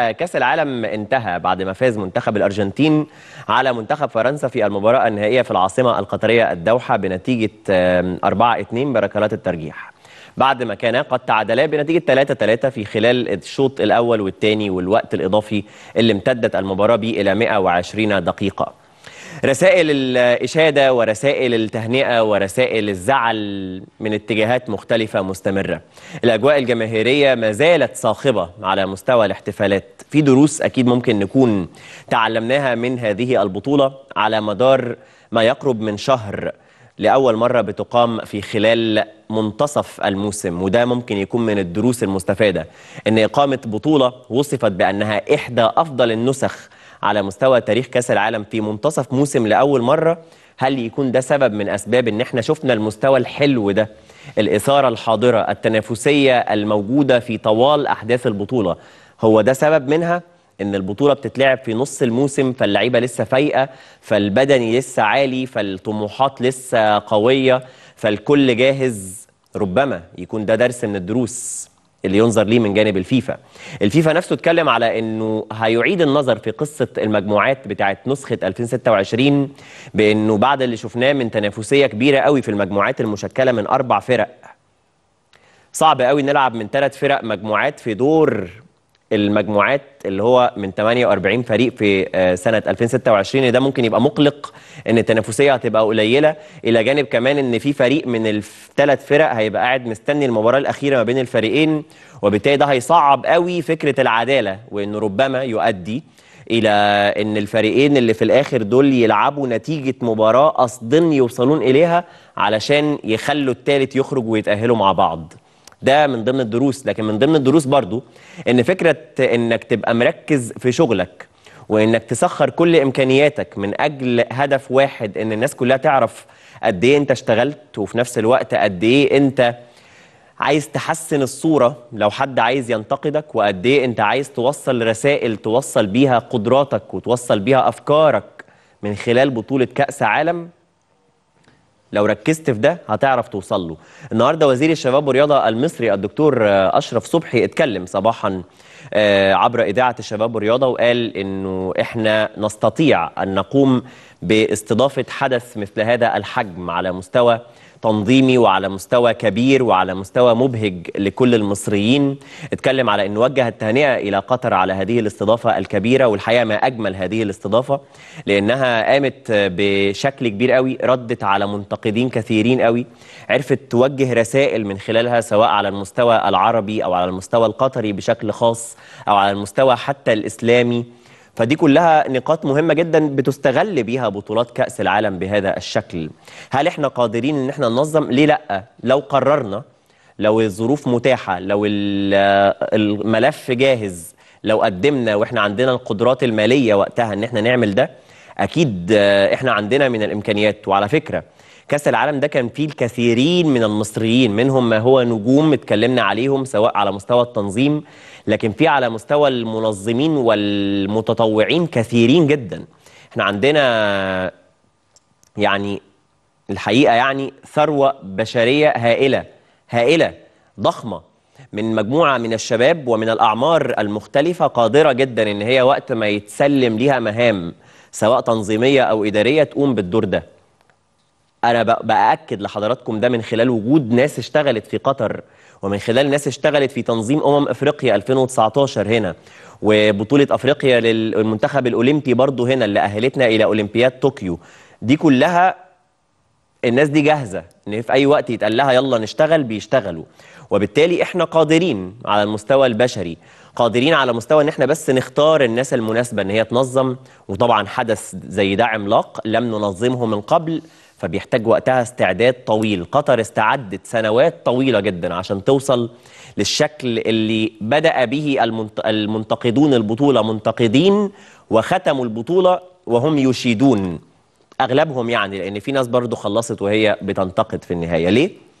كأس العالم انتهى بعد ما فاز منتخب الأرجنتين على منتخب فرنسا في المباراة النهائية في العاصمة القطرية الدوحة بنتيجة 4-2 بركلات الترجيح بعد ما كانا قد تعادلا بنتيجة 3-3 في خلال الشوط الأول والثاني والوقت الإضافي اللي امتدت المباراة به إلى 120 دقيقة رسائل الإشادة ورسائل التهنئة ورسائل الزعل من اتجاهات مختلفة مستمرة الأجواء الجماهيرية ما زالت صاخبة على مستوى الاحتفالات في دروس أكيد ممكن نكون تعلمناها من هذه البطولة على مدار ما يقرب من شهر لأول مرة بتقام في خلال منتصف الموسم وده ممكن يكون من الدروس المستفادة أن إقامة بطولة وصفت بأنها إحدى أفضل النسخ على مستوى تاريخ كاس العالم في منتصف موسم لاول مره هل يكون ده سبب من اسباب ان احنا شفنا المستوى الحلو ده الاثاره الحاضره التنافسيه الموجوده في طوال احداث البطوله هو ده سبب منها ان البطوله بتتلعب في نص الموسم فاللعيبه لسه فايقه فالبدني لسه عالي فالطموحات لسه قويه فالكل جاهز ربما يكون ده درس من الدروس اللي ينظر ليه من جانب الفيفا الفيفا نفسه اتكلم على انه هيعيد النظر في قصه المجموعات بتاعه نسخه 2026 بانه بعد اللي شفناه من تنافسيه كبيره قوي في المجموعات المشكله من اربع فرق صعب قوي نلعب من ثلاث فرق مجموعات في دور المجموعات اللي هو من 48 فريق في آه، سنه 2026 ده ممكن يبقى مقلق ان التنافسيه هتبقى قليله الى جانب كمان ان في فريق من الثلاث فرق هيبقى قاعد مستني المباراه الاخيره ما بين الفريقين وبالتالي ده هيصعب قوي فكره العداله وانه ربما يؤدي الى ان الفريقين اللي في الاخر دول يلعبوا نتيجه مباراه قصدين يوصلون اليها علشان يخلوا الثالث يخرج ويتاهلوا مع بعض ده من ضمن الدروس لكن من ضمن الدروس برضو ان فكره انك تبقى مركز في شغلك وانك تسخر كل امكانياتك من اجل هدف واحد ان الناس كلها تعرف قد ايه انت اشتغلت وفي نفس الوقت قد ايه انت عايز تحسن الصورة لو حد عايز ينتقدك وقد ايه انت عايز توصل رسائل توصل بيها قدراتك وتوصل بيها افكارك من خلال بطولة كأس عالم لو ركزت في ده هتعرف توصل له النهارده وزير الشباب والرياضه المصري الدكتور آه، اشرف صبحي اتكلم صباحا آه، عبر اذاعه الشباب والرياضه وقال انه احنا نستطيع ان نقوم باستضافة حدث مثل هذا الحجم على مستوى تنظيمي وعلى مستوى كبير وعلى مستوى مبهج لكل المصريين اتكلم على أن وجه التهنئة إلى قطر على هذه الاستضافة الكبيرة والحقيقة ما أجمل هذه الاستضافة لأنها قامت بشكل كبير قوي ردت على منتقدين كثيرين قوي عرفت توجه رسائل من خلالها سواء على المستوى العربي أو على المستوى القطري بشكل خاص أو على المستوى حتى الإسلامي فدي كلها نقاط مهمة جدا بتستغل بيها بطولات كأس العالم بهذا الشكل هل احنا قادرين ان احنا ننظم ليه لا لو قررنا لو الظروف متاحة لو الملف جاهز لو قدمنا واحنا عندنا القدرات المالية وقتها ان احنا نعمل ده اكيد آه، احنا عندنا من الامكانيات وعلى فكره كاس العالم ده كان فيه الكثيرين من المصريين منهم ما هو نجوم اتكلمنا عليهم سواء على مستوى التنظيم لكن في على مستوى المنظمين والمتطوعين كثيرين جدا احنا عندنا يعني الحقيقه يعني ثروه بشريه هائله هائله ضخمه من مجموعه من الشباب ومن الاعمار المختلفه قادره جدا ان هي وقت ما يتسلم ليها مهام سواء تنظيميه او اداريه تقوم بالدور ده انا باكد لحضراتكم ده من خلال وجود ناس اشتغلت في قطر ومن خلال ناس اشتغلت في تنظيم امم افريقيا 2019 هنا وبطوله افريقيا للمنتخب الاولمبي برضه هنا اللي اهلتنا الى اولمبياد طوكيو دي كلها الناس دي جاهزه ان في اي وقت يتقال لها يلا نشتغل بيشتغلوا وبالتالي احنا قادرين على المستوى البشري قادرين على مستوى ان احنا بس نختار الناس المناسبه ان هي تنظم وطبعا حدث زي ده عملاق لم ننظمه من قبل فبيحتاج وقتها استعداد طويل قطر استعدت سنوات طويله جدا عشان توصل للشكل اللي بدا به المنتقدون البطوله منتقدين وختموا البطوله وهم يشيدون اغلبهم يعني لان في ناس برضو خلصت وهي بتنتقد في النهايه ليه